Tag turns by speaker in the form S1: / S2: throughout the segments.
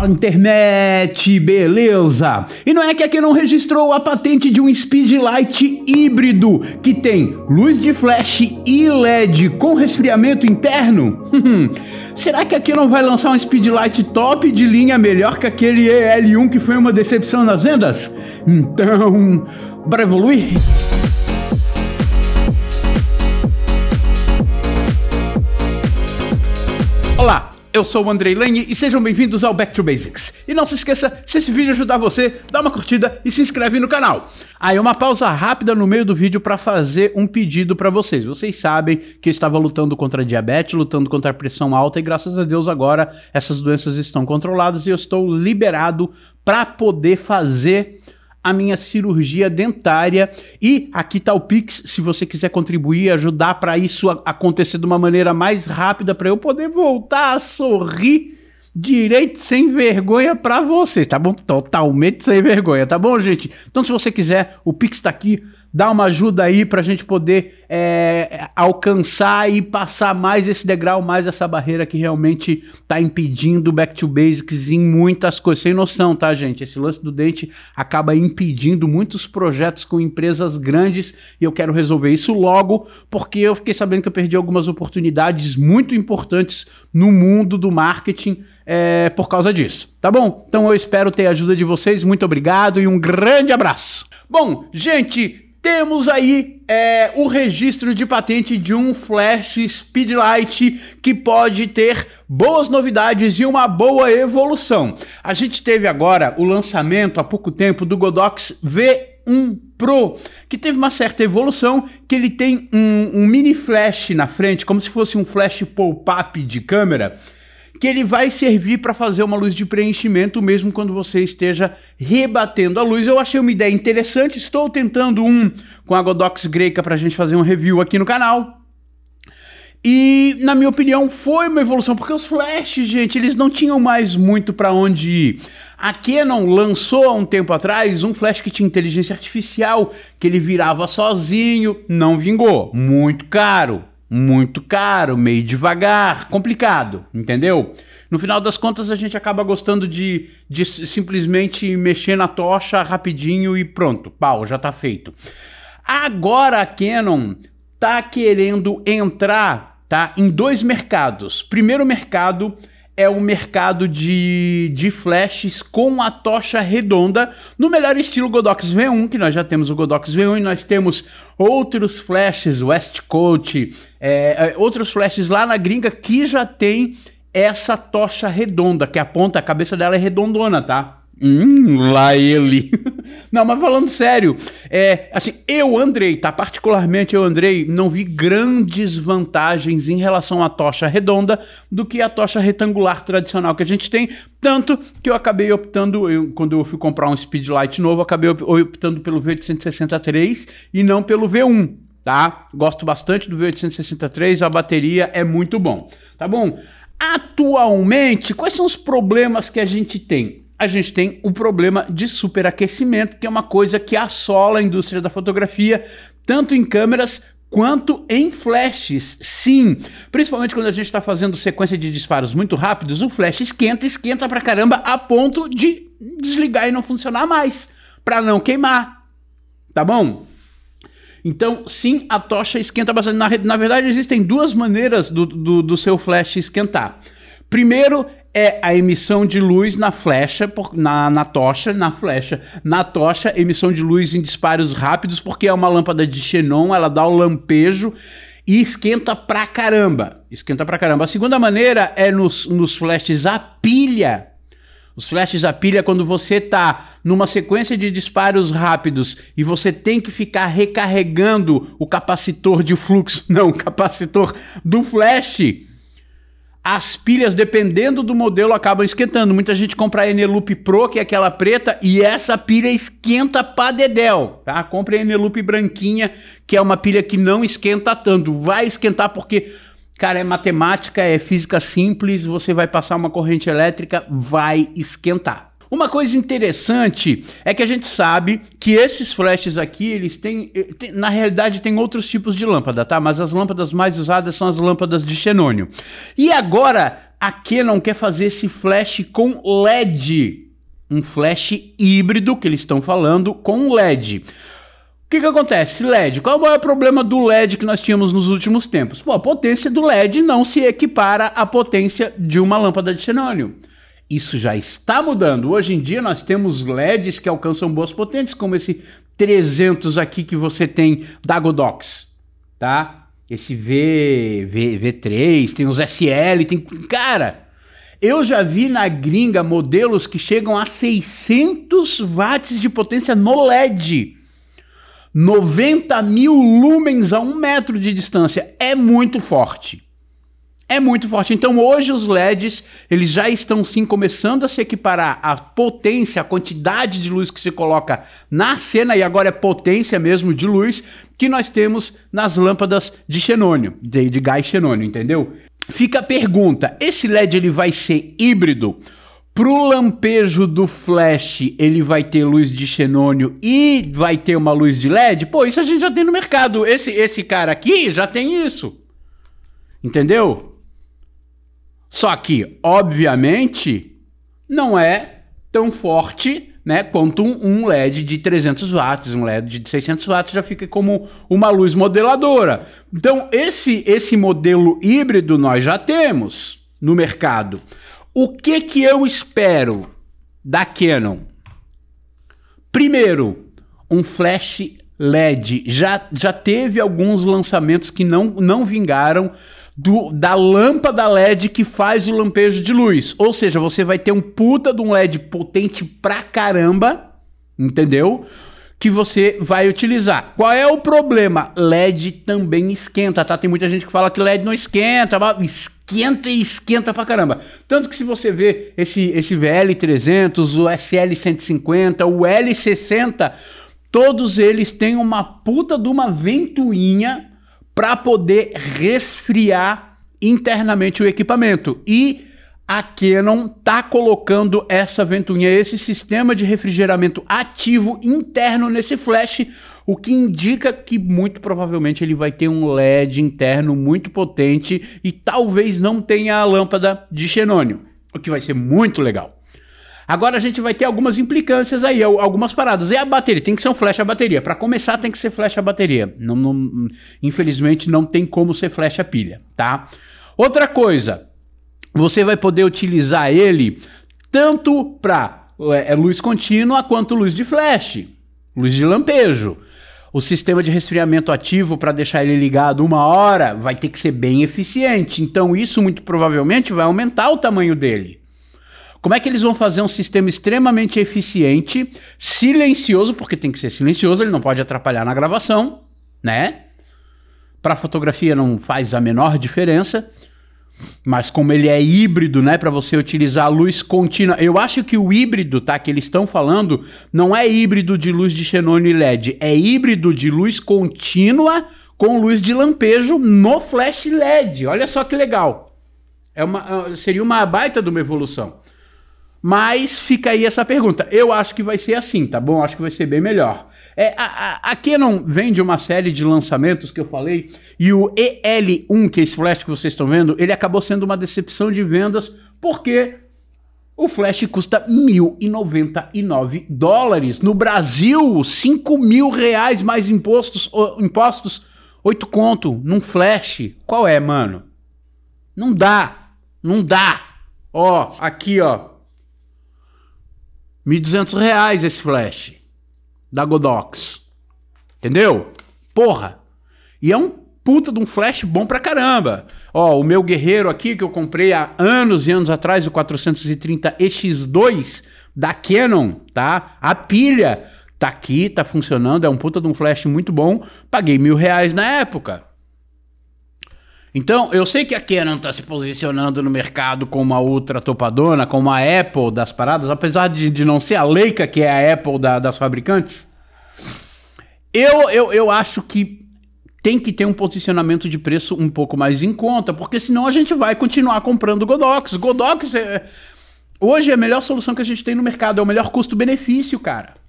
S1: fala internet, beleza? E não é que a não registrou a patente de um Speedlight híbrido que tem luz de flash e LED com resfriamento interno? Será que a não vai lançar um Speedlight top de linha melhor que aquele EL1 que foi uma decepção nas vendas? Então, bora evoluir? Olá, eu sou o Andrei Lane e sejam bem-vindos ao Back to Basics. E não se esqueça, se esse vídeo ajudar você, dá uma curtida e se inscreve no canal. Aí uma pausa rápida no meio do vídeo para fazer um pedido para vocês. Vocês sabem que eu estava lutando contra diabetes, lutando contra a pressão alta e graças a Deus agora essas doenças estão controladas e eu estou liberado para poder fazer a minha cirurgia dentária. E aqui está o Pix, se você quiser contribuir, ajudar para isso acontecer de uma maneira mais rápida, para eu poder voltar a sorrir direito sem vergonha para vocês, tá bom? Totalmente sem vergonha, tá bom, gente? Então, se você quiser, o Pix está aqui dá uma ajuda aí para a gente poder é, alcançar e passar mais esse degrau, mais essa barreira que realmente está impedindo o back to basics em muitas coisas. Sem noção, tá, gente? Esse lance do dente acaba impedindo muitos projetos com empresas grandes e eu quero resolver isso logo, porque eu fiquei sabendo que eu perdi algumas oportunidades muito importantes no mundo do marketing é, por causa disso. Tá bom? Então eu espero ter a ajuda de vocês. Muito obrigado e um grande abraço. Bom, gente, temos aí é, o registro de patente de um flash speedlight que pode ter boas novidades e uma boa evolução. A gente teve agora o lançamento há pouco tempo do Godox V1 Pro, que teve uma certa evolução, que ele tem um, um mini flash na frente, como se fosse um flash pop-up de câmera que ele vai servir para fazer uma luz de preenchimento mesmo quando você esteja rebatendo a luz. Eu achei uma ideia interessante, estou tentando um com a Godox Greca para a gente fazer um review aqui no canal. E, na minha opinião, foi uma evolução, porque os flashes, gente, eles não tinham mais muito para onde ir. A Canon lançou há um tempo atrás um flash que tinha inteligência artificial, que ele virava sozinho, não vingou, muito caro muito caro, meio devagar, complicado, entendeu? No final das contas, a gente acaba gostando de, de simplesmente mexer na tocha rapidinho e pronto, pau, já está feito. Agora a Canon tá querendo entrar tá, em dois mercados. Primeiro mercado é o mercado de, de flashes com a tocha redonda, no melhor estilo Godox V1, que nós já temos o Godox V1 e nós temos outros flashes, West é, é, outros flashes lá na gringa que já tem essa tocha redonda, que a ponta, a cabeça dela é redondona, tá? Hum, lá ele. não, mas falando sério, é assim, eu, Andrei, tá? Particularmente eu, Andrei, não vi grandes vantagens em relação à tocha redonda do que a tocha retangular tradicional que a gente tem. Tanto que eu acabei optando, eu, quando eu fui comprar um Speedlight novo, acabei optando pelo V863 e não pelo V1 tá? Gosto bastante do V863, a bateria é muito bom, tá bom? Atualmente, quais são os problemas que a gente tem? a gente tem o problema de superaquecimento, que é uma coisa que assola a indústria da fotografia, tanto em câmeras quanto em flashes. Sim, principalmente quando a gente está fazendo sequência de disparos muito rápidos, o flash esquenta, esquenta pra caramba a ponto de desligar e não funcionar mais, para não queimar. Tá bom? Então, sim, a tocha esquenta bastante. Na, na verdade, existem duas maneiras do, do, do seu flash esquentar. Primeiro é a emissão de luz na flecha, na, na, tocha, na flecha, na tocha, emissão de luz em disparos rápidos, porque é uma lâmpada de xenon, ela dá o um lampejo e esquenta pra caramba. Esquenta pra caramba. A segunda maneira é nos, nos flashes a pilha. Os flashes a pilha quando você tá numa sequência de disparos rápidos e você tem que ficar recarregando o capacitor de fluxo, não, o capacitor do flash as pilhas, dependendo do modelo, acabam esquentando. Muita gente compra a Eneloop Pro, que é aquela preta, e essa pilha esquenta pra dedéu, tá? Compre a Eneloop branquinha, que é uma pilha que não esquenta tanto. Vai esquentar porque, cara, é matemática, é física simples, você vai passar uma corrente elétrica, vai esquentar. Uma coisa interessante é que a gente sabe que esses flashes aqui, eles têm, eh, na realidade, tem outros tipos de lâmpada, tá? Mas as lâmpadas mais usadas são as lâmpadas de xenônio. E agora a Canon quer fazer esse flash com LED, um flash híbrido que eles estão falando com LED. O que, que acontece? LED. Qual é o maior problema do LED que nós tínhamos nos últimos tempos? Pô, a potência do LED não se equipara à potência de uma lâmpada de xenônio. Isso já está mudando. Hoje em dia nós temos LEDs que alcançam boas potências, como esse 300 aqui que você tem da Godox, tá? Esse V, v V3, tem os SL, tem cara. Eu já vi na gringa modelos que chegam a 600 watts de potência no LED. 90 mil lumens a um metro de distância. É muito forte é muito forte. Então hoje os LEDs, eles já estão sim começando a se equiparar à potência, a quantidade de luz que se coloca na cena e agora é potência mesmo de luz que nós temos nas lâmpadas de xenônio, de, de gás xenônio, entendeu? Fica a pergunta, esse LED ele vai ser híbrido? Pro lampejo do flash, ele vai ter luz de xenônio e vai ter uma luz de LED? Pô, isso a gente já tem no mercado. Esse esse cara aqui já tem isso. Entendeu? Só que, obviamente, não é tão forte né, quanto um, LED de 300 watts, um LED de 600 watts já fica como uma luz modeladora. Então, esse, esse modelo híbrido nós já temos no mercado. O que, que eu espero da Canon? Primeiro, um flash LED. Já, já teve alguns lançamentos que não, não vingaram do, da lâmpada LED que faz o lampejo de luz. Ou seja, você vai ter um puta de um LED potente pra caramba, entendeu? Que você vai utilizar. Qual é o problema? LED também esquenta, tá? Tem muita gente que fala que LED não esquenta, esquenta e esquenta pra caramba. Tanto que se você ver esse, esse VL300, o SL150, o L60, todos eles têm uma puta de uma ventoinha para poder resfriar internamente o equipamento. E a Canon está colocando essa ventoinha, esse sistema de refrigeramento ativo interno nesse flash, o que indica que muito provavelmente ele vai ter um LED interno muito potente e talvez não tenha a lâmpada de xenônio, o que vai ser muito legal. Agora a gente vai ter algumas implicâncias aí, algumas paradas. É a bateria, tem que ser um flash a bateria. Para começar, tem que ser flash a bateria. Não, não, infelizmente, não tem como ser flash a pilha, tá? Outra coisa, você vai poder utilizar ele tanto para é, é, luz contínua quanto luz de flash, luz de lampejo. O sistema de resfriamento ativo para deixar ele ligado uma hora vai ter que ser bem eficiente. Então, isso muito provavelmente vai aumentar o tamanho dele. Como é que eles vão fazer um sistema extremamente eficiente, silencioso, porque tem que ser silencioso, ele não pode atrapalhar na gravação, né? Para fotografia não faz a menor diferença, mas como ele é híbrido, né, para você utilizar a luz contínua. Eu acho que o híbrido, tá, que eles estão falando, não é híbrido de luz de xenon e LED, é híbrido de luz contínua com luz de lampejo no flash LED. Olha só que legal. É uma, é, seria uma baita de uma evolução. Mas fica aí essa pergunta. Eu acho que vai ser assim, tá bom? Acho que vai ser bem melhor. É, a, a, Canon vende uma série de lançamentos que eu falei, e o EL1, que é esse flash que vocês estão vendo, ele acabou sendo uma decepção de vendas, porque o flash custa 1.099 dólares. No Brasil, 5 mil reais mais impostos, impostos 8 conto num flash. Qual é, mano? Não dá, não dá. Ó, aqui, ó, 1.200 reais esse flash da Godox. Entendeu? Porra! E é um puta de um flash bom pra caramba. Ó, o meu guerreiro aqui que eu comprei há anos e anos atrás, o 430EX2 da Canon, tá? A pilha tá aqui, tá funcionando, é um puta de um flash muito bom. Paguei mil reais na época. Então, eu sei que a Canon está se posicionando no mercado como uma ultra topadona, como a Apple das paradas, apesar de, de não ser a Leica que é a Apple da, das fabricantes. Eu, eu, eu acho que tem que ter um posicionamento de preço um pouco mais em conta, porque senão a gente vai continuar comprando Godox. Godox é, hoje é a melhor solução que a gente tem no mercado, é o melhor custo-benefício, cara.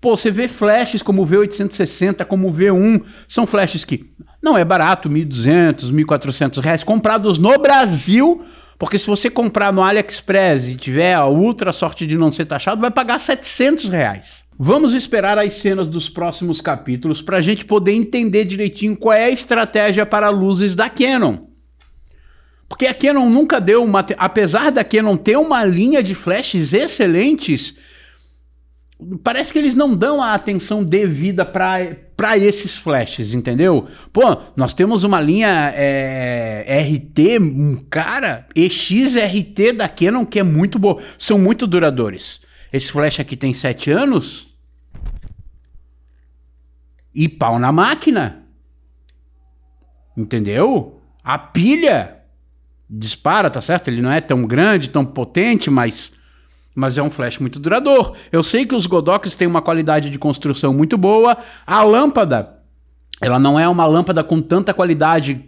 S1: Pô, você vê flashes como o V860, como o V1, são flashes que não é barato, 1.200, R$ reais, comprados no Brasil, porque se você comprar no AliExpress e tiver a ultra sorte de não ser taxado, vai pagar 700 reais. Vamos esperar as cenas dos próximos capítulos para a gente poder entender direitinho qual é a estratégia para luzes da Canon. Porque a Canon nunca deu uma. Apesar da Canon ter uma linha de flashes excelentes, parece que eles não dão a atenção devida para esses flashes, entendeu? Pô, nós temos uma linha é, RT, um cara, EXRT da Canon que é muito boa. São muito duradores. Esse flash aqui tem 7 anos. E pau na máquina. Entendeu? A pilha dispara, tá certo? Ele não é tão grande, tão potente, mas mas é um flash muito duradouro. Eu sei que os Godox têm uma qualidade de construção muito boa. A lâmpada, ela não é uma lâmpada com tanta qualidade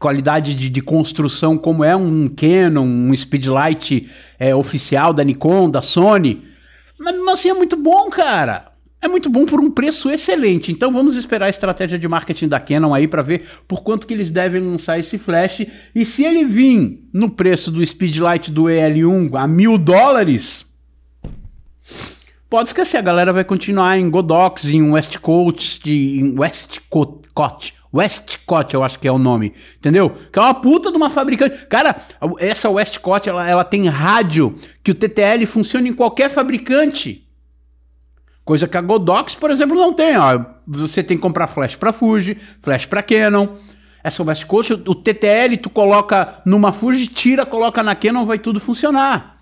S1: qualidade de, de, construção como é um Canon, um Speedlight é, oficial da Nikon, da Sony. mas assim é muito bom, cara é muito bom por um preço excelente. Então vamos esperar a estratégia de marketing da Canon aí para ver por quanto que eles devem lançar esse flash. E se ele vir no preço do Speedlight do EL1 a mil dólares, pode esquecer, a galera vai continuar em Godox, em Westcote, em Westcott, Westcott, eu acho que é o nome, entendeu? Que é uma puta de uma fabricante. Cara, essa Westcott, ela, ela tem rádio que o TTL funciona em qualquer fabricante. Coisa que a Godox, por exemplo, não tem. Ó. Você tem que comprar flash para Fuji, flash para Canon. Essa West Coast, o TTL, tu coloca numa Fuji, tira, coloca na Canon, vai tudo funcionar.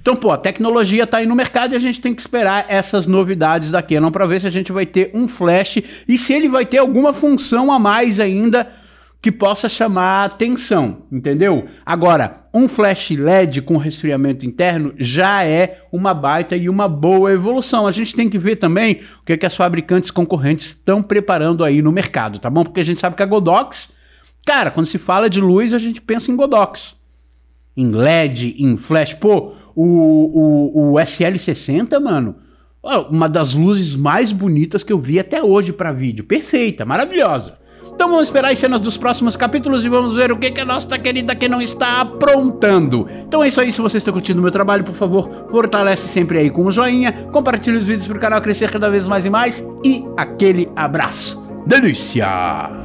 S1: Então, pô, a tecnologia está aí no mercado e a gente tem que esperar essas novidades da Canon para ver se a gente vai ter um flash e se ele vai ter alguma função a mais ainda que possa chamar atenção, entendeu? Agora, um flash LED com resfriamento interno já é uma baita e uma boa evolução. A gente tem que ver também o que, é que as fabricantes concorrentes estão preparando aí no mercado, tá bom? Porque a gente sabe que a Godox, cara, quando se fala de luz, a gente pensa em Godox, em LED, em flash. Pô, o, o, o SL60, mano, uma das luzes mais bonitas que eu vi até hoje para vídeo. Perfeita, maravilhosa. Então vamos esperar as cenas dos próximos capítulos e vamos ver o que, que a nossa querida que não está aprontando. Então é isso aí, se vocês estão curtindo o meu trabalho, por favor, fortalece sempre aí com um joinha, compartilhe os vídeos para o canal crescer cada vez mais e mais e aquele abraço. Delícia!